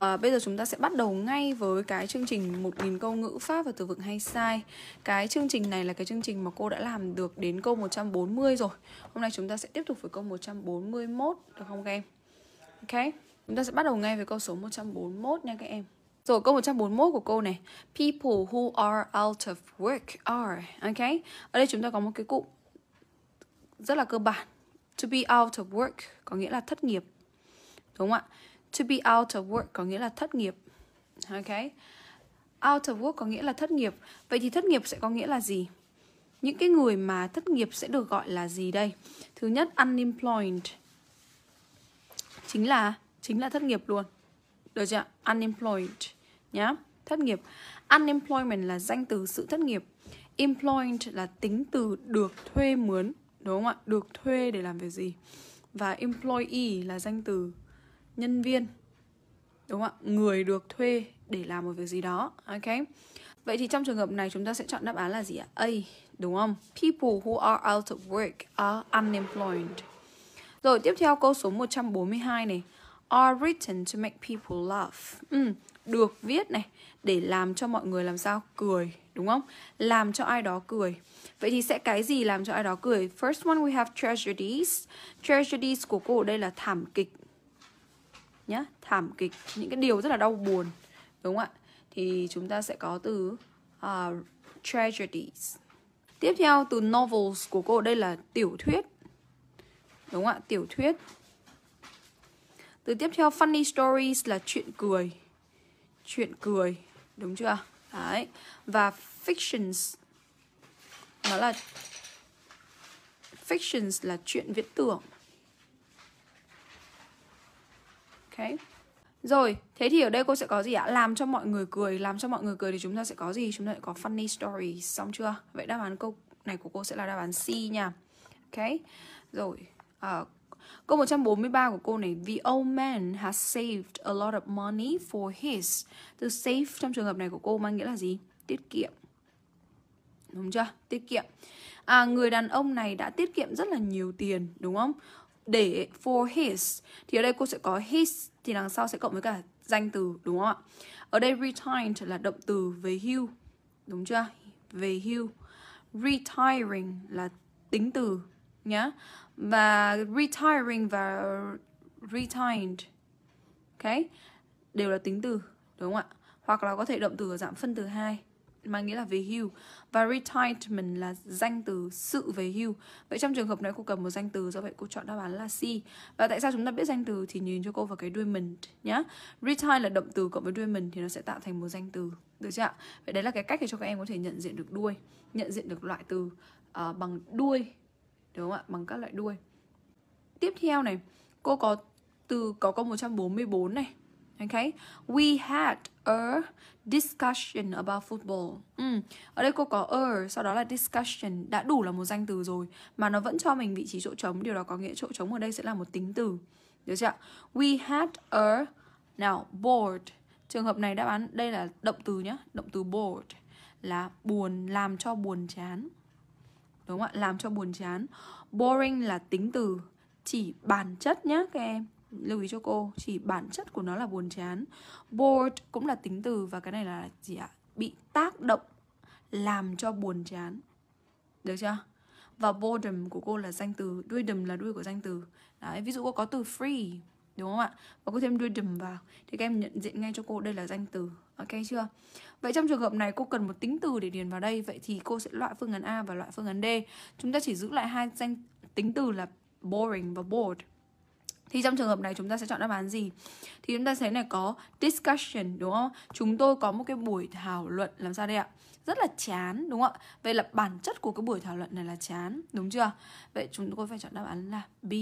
À, bây giờ chúng ta sẽ bắt đầu ngay với cái chương trình 1.000 câu ngữ pháp và từ vựng hay sai Cái chương trình này là cái chương trình mà cô đã làm được đến câu 140 rồi Hôm nay chúng ta sẽ tiếp tục với câu 141 được không các em? Ok, chúng ta sẽ bắt đầu ngay với câu số 141 nha các em rồi câu 141 của cô này People who are out of work are Ok Ở đây chúng ta có một cái cụm Rất là cơ bản To be out of work Có nghĩa là thất nghiệp Đúng không ạ? To be out of work có nghĩa là thất nghiệp. Ok. Out of work có nghĩa là thất nghiệp. Vậy thì thất nghiệp sẽ có nghĩa là gì? Những cái người mà thất nghiệp sẽ được gọi là gì đây? Thứ nhất unemployed. Chính là chính là thất nghiệp luôn. Được chưa? Unemployed nhá. Thất nghiệp. Unemployment là danh từ sự thất nghiệp. Employed là tính từ được thuê mướn, đúng không ạ? Được thuê để làm việc gì? Và employee là danh từ nhân viên đúng không ạ người được thuê để làm một việc gì đó ok vậy thì trong trường hợp này chúng ta sẽ chọn đáp án là gì ạ a đúng không people who are out of work are unemployed rồi tiếp theo câu số 142 này are written to make people laugh ừ, được viết này để làm cho mọi người làm sao cười đúng không làm cho ai đó cười vậy thì sẽ cái gì làm cho ai đó cười first one we have tragedies tragedies của cô ở đây là thảm kịch nhá thảm kịch những cái điều rất là đau buồn đúng không ạ thì chúng ta sẽ có từ uh, tragedies tiếp theo từ novels của cô đây là tiểu thuyết đúng không ạ tiểu thuyết từ tiếp theo funny stories là chuyện cười chuyện cười đúng chưa đấy và fictions nó là fictions là chuyện viễn tưởng Okay. Rồi, thế thì ở đây cô sẽ có gì ạ? Làm cho mọi người cười, làm cho mọi người cười thì chúng ta sẽ có gì? Chúng ta sẽ có funny story, xong chưa? Vậy đáp án câu này của cô sẽ là đáp án C nha. Ok. Rồi, uh, câu 143 của cô này, the old man has saved a lot of money for his. Từ save trong trường hợp này của cô mang nghĩa là gì? Tiết kiệm. Đúng chưa? Tiết kiệm. À, người đàn ông này đã tiết kiệm rất là nhiều tiền, đúng không? để for his thì ở đây cô sẽ có his thì đằng sau sẽ cộng với cả danh từ đúng không ạ? Ở đây retired là động từ về hưu đúng chưa? Về hưu. Retiring là tính từ nhá. Và retiring và retired ok đều là tính từ đúng không ạ? Hoặc là có thể động từ ở dạng phân từ hai mà nghĩa là về hưu và retirement là danh từ sự về hưu vậy trong trường hợp này cô cần một danh từ do vậy cô chọn đáp án là C và tại sao chúng ta biết danh từ thì nhìn cho cô vào cái document nhá retire là động từ cộng với document thì nó sẽ tạo thành một danh từ được chưa ạ vậy đấy là cái cách để cho các em có thể nhận diện được đuôi nhận diện được loại từ uh, bằng đuôi đúng không ạ bằng các loại đuôi tiếp theo này cô có từ có câu 144 này Okay, we had a discussion about football. Ừ. Ở đây cô có a, sau đó là discussion đã đủ là một danh từ rồi mà nó vẫn cho mình vị trí chỗ trống, điều đó có nghĩa chỗ trống ở đây sẽ là một tính từ. Được chưa? We had a nào bored. Trường hợp này đáp án đây là động từ nhé, động từ bored là buồn, làm cho buồn chán. Đúng không ạ? Làm cho buồn chán. Boring là tính từ chỉ bản chất nhé, các em lưu ý cho cô chỉ bản chất của nó là buồn chán bored cũng là tính từ và cái này là gì ạ bị tác động làm cho buồn chán được chưa và boredom của cô là danh từ Duidom là đuôi của danh từ Đấy, ví dụ cô có từ free Đúng không ạ? Và cô thêm duidom vào Thì các em nhận diện ngay cho cô đây là danh từ Ok chưa? Vậy trong trường hợp này cô cần một tính từ để điền vào đây Vậy thì cô sẽ loại phương án A và loại phương án D Chúng ta chỉ giữ lại hai danh tính từ là boring và bored thì trong trường hợp này chúng ta sẽ chọn đáp án gì? Thì chúng ta thấy này có discussion đúng không? Chúng tôi có một cái buổi thảo luận làm sao đây ạ? Rất là chán đúng không ạ? Vậy là bản chất của cái buổi thảo luận này là chán đúng chưa? Vậy chúng tôi phải chọn đáp án là B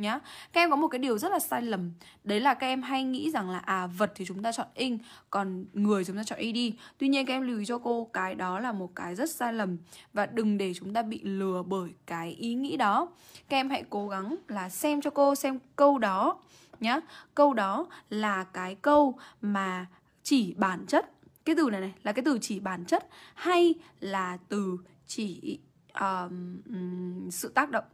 nhá các em có một cái điều rất là sai lầm đấy là các em hay nghĩ rằng là à vật thì chúng ta chọn in còn người chúng ta chọn ed tuy nhiên các em lưu ý cho cô cái đó là một cái rất sai lầm và đừng để chúng ta bị lừa bởi cái ý nghĩ đó các em hãy cố gắng là xem cho cô xem câu đó nhá câu đó là cái câu mà chỉ bản chất cái từ này này là cái từ chỉ bản chất hay là từ chỉ um, sự tác động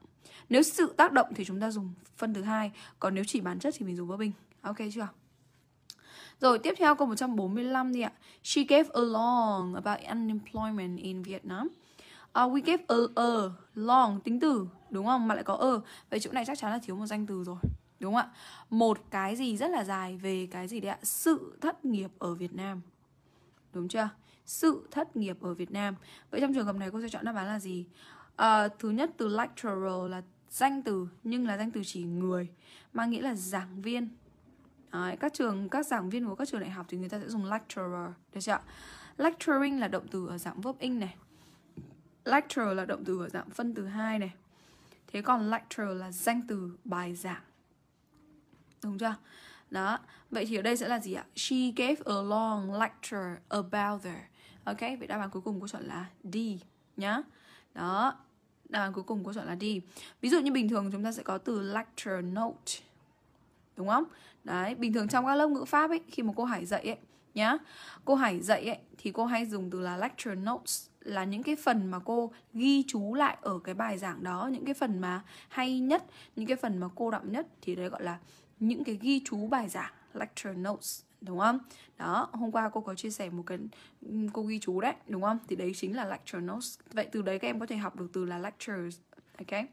nếu sự tác động thì chúng ta dùng phân thứ hai, còn nếu chỉ bản chất thì mình dùng vô bình. Ok chưa? Rồi tiếp theo câu 145 đi ạ. She gave a long about unemployment in Vietnam. Uh, we gave a, a long tính từ đúng không? Mà lại có a. Vậy chỗ này chắc chắn là thiếu một danh từ rồi. Đúng không ạ? Một cái gì rất là dài về cái gì đấy ạ? Sự thất nghiệp ở Việt Nam. Đúng chưa? Sự thất nghiệp ở Việt Nam. Vậy trong trường hợp này cô sẽ chọn đáp án là gì? à, thứ nhất từ lecturer là danh từ nhưng là danh từ chỉ người mang nghĩa là giảng viên Đấy, các trường các giảng viên của các trường đại học thì người ta sẽ dùng lecturer được chưa lecturing là động từ ở dạng verb in này lecturer là động từ ở dạng phân từ hai này thế còn lecturer là danh từ bài giảng đúng chưa đó vậy thì ở đây sẽ là gì ạ she gave a long lecture about there ok vậy đáp án cuối cùng cô chọn là d nhá đó đáp à, án cuối cùng có chọn là đi ví dụ như bình thường chúng ta sẽ có từ lecture note đúng không đấy bình thường trong các lớp ngữ pháp ấy khi mà cô Hải dạy ấy nhá cô Hải dạy ấy thì cô hay dùng từ là lecture notes là những cái phần mà cô ghi chú lại ở cái bài giảng đó những cái phần mà hay nhất những cái phần mà cô đậm nhất thì đấy gọi là những cái ghi chú bài giảng lecture notes đúng không đó hôm qua cô có chia sẻ một cái cô ghi chú đấy đúng không thì đấy chính là lecture notes vậy từ đấy các em có thể học được từ là lectures ok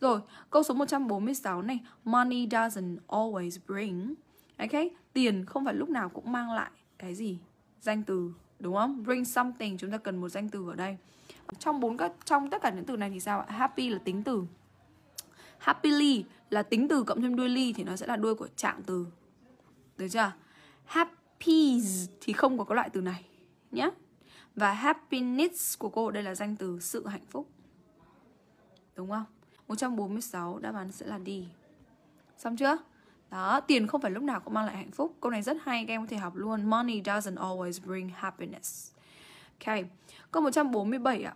rồi câu số 146 này money doesn't always bring ok tiền không phải lúc nào cũng mang lại cái gì danh từ đúng không bring something chúng ta cần một danh từ ở đây trong bốn các trong tất cả những từ này thì sao ạ happy là tính từ happily là tính từ cộng thêm đuôi ly thì nó sẽ là đuôi của trạng từ được chưa Happies thì không có cái loại từ này nhé Và happiness của cô đây là danh từ sự hạnh phúc Đúng không? 146 đáp án sẽ là đi Xong chưa? Đó, tiền không phải lúc nào cũng mang lại hạnh phúc Câu này rất hay, các em có thể học luôn Money doesn't always bring happiness Ok, câu 147 ạ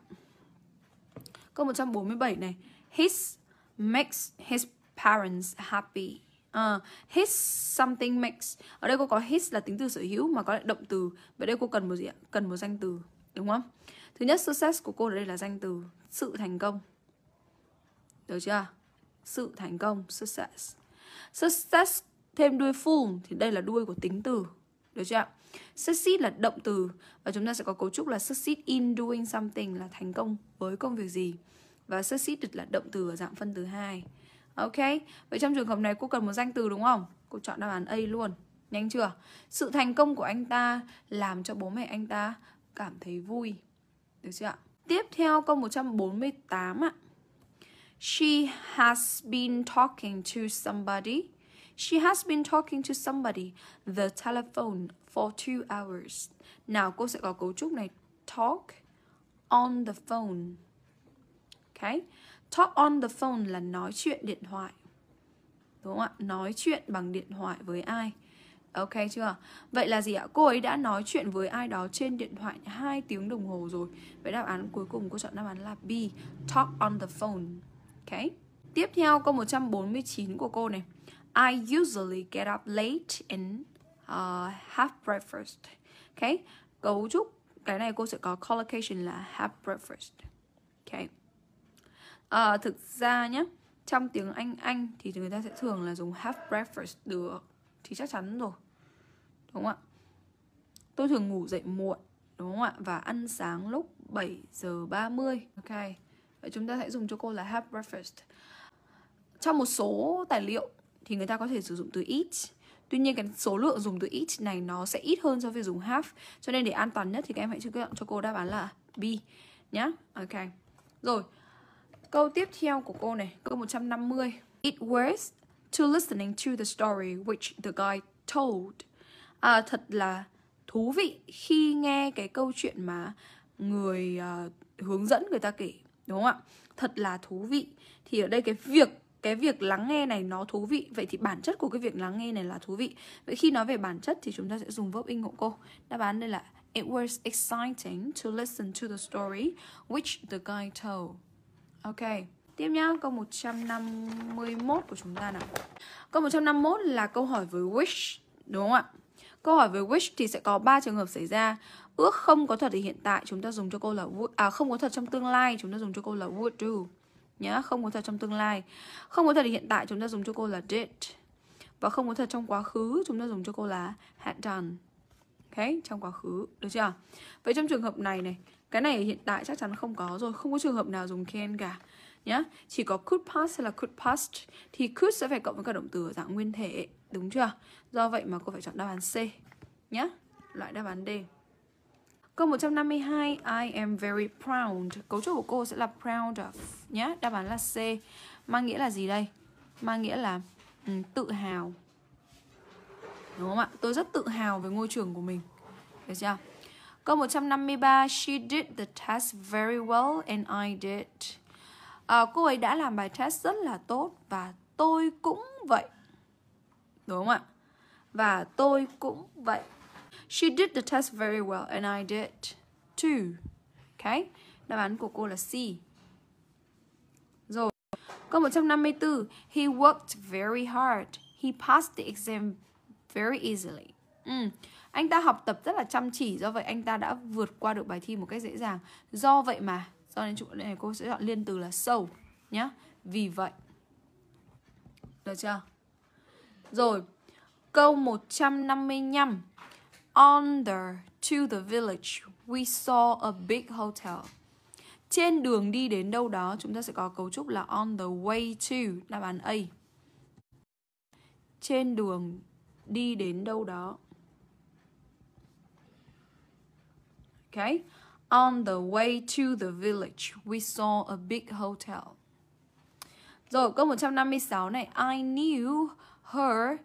Câu 147 này His makes his parents happy uh, ờ, his something makes ở đây cô có his là tính từ sở hữu mà có lại động từ vậy đây cô cần một gì ạ cần một danh từ đúng không thứ nhất success của cô ở đây là danh từ sự thành công được chưa sự thành công success success thêm đuôi full thì đây là đuôi của tính từ được chưa ạ succeed là động từ và chúng ta sẽ có cấu trúc là succeed in doing something là thành công với công việc gì và succeed được là động từ ở dạng phân từ hai Ok, vậy trong trường hợp này cô cần một danh từ đúng không? Cô chọn đáp án A luôn Nhanh chưa? Sự thành công của anh ta làm cho bố mẹ anh ta cảm thấy vui Được chưa ạ? Tiếp theo câu 148 ạ She has been talking to somebody She has been talking to somebody the telephone for two hours Nào cô sẽ có cấu trúc này Talk on the phone Okay. Talk on the phone là nói chuyện điện thoại. Đúng không ạ? Nói chuyện bằng điện thoại với ai? Ok chưa? Vậy là gì ạ? Cô ấy đã nói chuyện với ai đó trên điện thoại 2 tiếng đồng hồ rồi. Vậy đáp án cuối cùng cô chọn đáp án là B, talk on the phone. Okay. Tiếp theo câu 149 của cô này. I usually get up late and uh, have breakfast. Okay. Cấu trúc cái này cô sẽ có collocation là have breakfast. Okay à, thực ra nhé trong tiếng anh anh thì người ta sẽ thường là dùng have breakfast được thì chắc chắn rồi đúng không ạ tôi thường ngủ dậy muộn đúng không ạ và ăn sáng lúc 7 giờ 30 ok Vậy chúng ta sẽ dùng cho cô là have breakfast trong một số tài liệu thì người ta có thể sử dụng từ eat Tuy nhiên cái số lượng dùng từ eat này nó sẽ ít hơn so với dùng have Cho nên để an toàn nhất thì các em hãy chọn cho cô đáp án là B nhá Ok Rồi Câu tiếp theo của cô này, câu 150. It was to listening to the story which the guy told. À, thật là thú vị khi nghe cái câu chuyện mà người uh, hướng dẫn người ta kể, đúng không ạ? Thật là thú vị. Thì ở đây cái việc cái việc lắng nghe này nó thú vị Vậy thì bản chất của cái việc lắng nghe này là thú vị Vậy khi nói về bản chất thì chúng ta sẽ dùng verb in hộ cô Đáp án đây là It was exciting to listen to the story which the guy told Ok Tiếp nhá, câu 151 của chúng ta nào Câu 151 là câu hỏi với wish Đúng không ạ? Câu hỏi với wish thì sẽ có 3 trường hợp xảy ra Ước không có thật thì hiện tại chúng ta dùng cho câu là would À không có thật trong tương lai chúng ta dùng cho câu là would do Nhá, không có thật trong tương lai Không có thật thì hiện tại chúng ta dùng cho câu là did Và không có thật trong quá khứ chúng ta dùng cho câu là had done Ok, trong quá khứ, được chưa? Vậy trong trường hợp này này cái này hiện tại chắc chắn không có rồi không có trường hợp nào dùng can cả nhá chỉ có could pass hay là could past thì could sẽ phải cộng với cả động từ ở dạng nguyên thể đúng chưa do vậy mà cô phải chọn đáp án C nhá loại đáp án D Câu 152 I am very proud Cấu trúc của cô sẽ là proud of nhá Đáp án là C Mang nghĩa là gì đây? Mang nghĩa là ừ, tự hào Đúng không ạ? Tôi rất tự hào về ngôi trường của mình Được chưa? Câu 153 She did the test very well and I did à, Cô ấy đã làm bài test rất là tốt và tôi cũng vậy Đúng không ạ? Và tôi cũng vậy She did the test very well and I did too Okay Đáp án của cô là C Rồi Câu 154 He worked very hard He passed the exam very easily Ừ. Anh ta học tập rất là chăm chỉ Do vậy anh ta đã vượt qua được bài thi một cách dễ dàng Do vậy mà Do nên chỗ này cô sẽ chọn liên từ là so nhá Vì vậy Được chưa? Rồi Câu 155 On the to the village We saw a big hotel Trên đường đi đến đâu đó Chúng ta sẽ có cấu trúc là on the way to Đáp án A Trên đường đi đến đâu đó Okay? On the way to the village, we saw a big hotel. Rồi câu 156 này, I knew her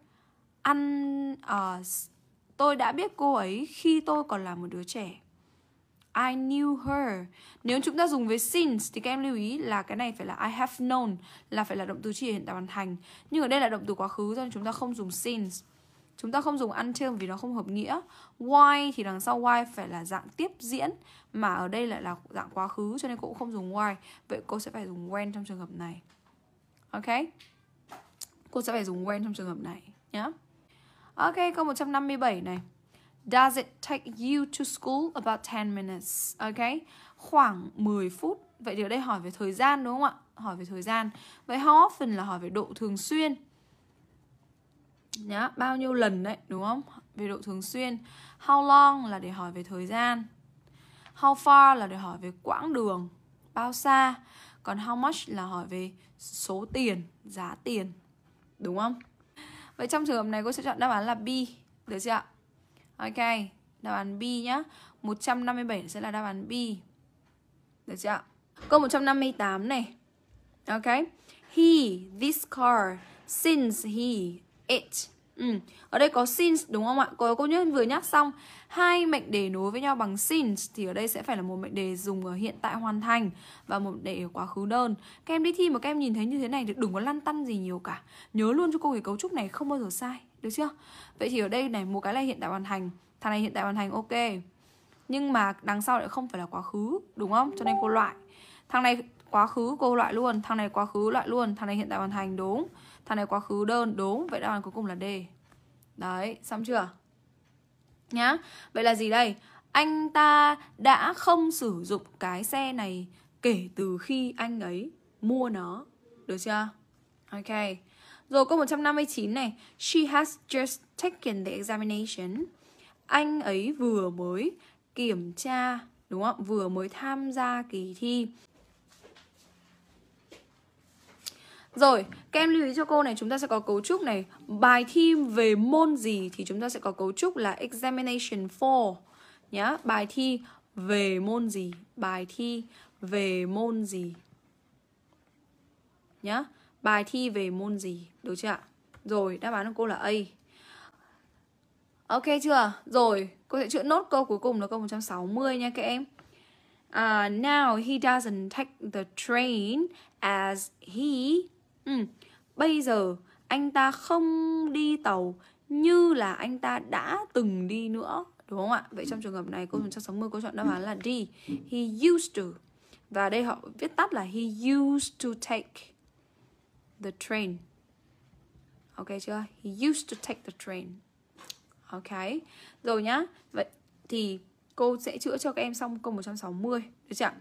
ăn uh, à, tôi đã biết cô ấy khi tôi còn là một đứa trẻ. I knew her. Nếu chúng ta dùng với since thì các em lưu ý là cái này phải là I have known là phải là động từ chỉ hiện tại hoàn thành. Nhưng ở đây là động từ quá khứ cho nên chúng ta không dùng since. Chúng ta không dùng until vì nó không hợp nghĩa. Why thì đằng sau why phải là dạng tiếp diễn mà ở đây lại là dạng quá khứ cho nên cô cũng không dùng why. Vậy cô sẽ phải dùng when trong trường hợp này. Ok? Cô sẽ phải dùng when trong trường hợp này nhé. Ok, câu 157 này. Does it take you to school about 10 minutes? Ok, khoảng 10 phút. Vậy thì ở đây hỏi về thời gian đúng không ạ? Hỏi về thời gian. Vậy how often là hỏi về độ thường xuyên nhá bao nhiêu lần đấy đúng không về độ thường xuyên how long là để hỏi về thời gian how far là để hỏi về quãng đường bao xa còn how much là hỏi về số tiền giá tiền đúng không vậy trong trường hợp này cô sẽ chọn đáp án là B được chưa ạ ok đáp án B nhá 157 sẽ là đáp án B được chưa ạ câu 158 này ok he this car since he it. Ừ. Ở đây có since đúng không ạ? Cô, cô nhớ vừa nhắc xong hai mệnh đề nối với nhau bằng since thì ở đây sẽ phải là một mệnh đề dùng ở hiện tại hoàn thành và một mệnh đề ở quá khứ đơn. Các em đi thi mà các em nhìn thấy như thế này thì đừng có lăn tăn gì nhiều cả. Nhớ luôn cho cô cái cấu trúc này không bao giờ sai, được chưa? Vậy thì ở đây này một cái là hiện tại hoàn thành, thằng này hiện tại hoàn thành ok. Nhưng mà đằng sau lại không phải là quá khứ, đúng không? Cho nên cô loại thằng này quá khứ cô loại luôn thằng này quá khứ loại luôn thằng này hiện tại hoàn thành đúng thằng này quá khứ đơn đúng vậy đáp án cuối cùng là d đấy xong chưa nhá vậy là gì đây anh ta đã không sử dụng cái xe này kể từ khi anh ấy mua nó được chưa ok rồi câu 159 này She has just taken the examination Anh ấy vừa mới kiểm tra Đúng không? Vừa mới tham gia kỳ thi Rồi, các em lưu ý cho cô này chúng ta sẽ có cấu trúc này Bài thi về môn gì thì chúng ta sẽ có cấu trúc là examination for Nhá, bài thi về môn gì Bài thi về môn gì Nhá, bài thi về môn gì Được chưa ạ? Rồi, đáp án của cô là A Ok chưa? Rồi, cô sẽ chữa nốt câu cuối cùng là câu 160 nha các em Uh, now he doesn't take the train as he ừ. bây giờ anh ta không đi tàu như là anh ta đã từng đi nữa đúng không ạ vậy trong trường hợp này cô trong 160 cô chọn đáp án là đi he used to và đây họ viết tắt là he used to take the train ok chưa he used to take the train ok rồi nhá vậy thì cô sẽ chữa cho các em xong câu 160 được chưa?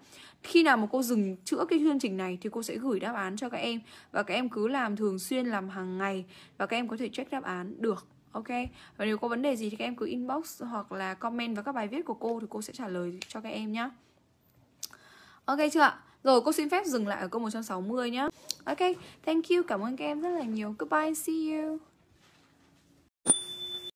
Khi nào mà cô dừng chữa cái chương trình này thì cô sẽ gửi đáp án cho các em và các em cứ làm thường xuyên làm hàng ngày và các em có thể check đáp án được. Ok. Và nếu có vấn đề gì thì các em cứ inbox hoặc là comment vào các bài viết của cô thì cô sẽ trả lời cho các em nhá, Ok chưa ạ? Rồi cô xin phép dừng lại ở câu 160 nhé. Ok, thank you, cảm ơn các em rất là nhiều. Goodbye, see you.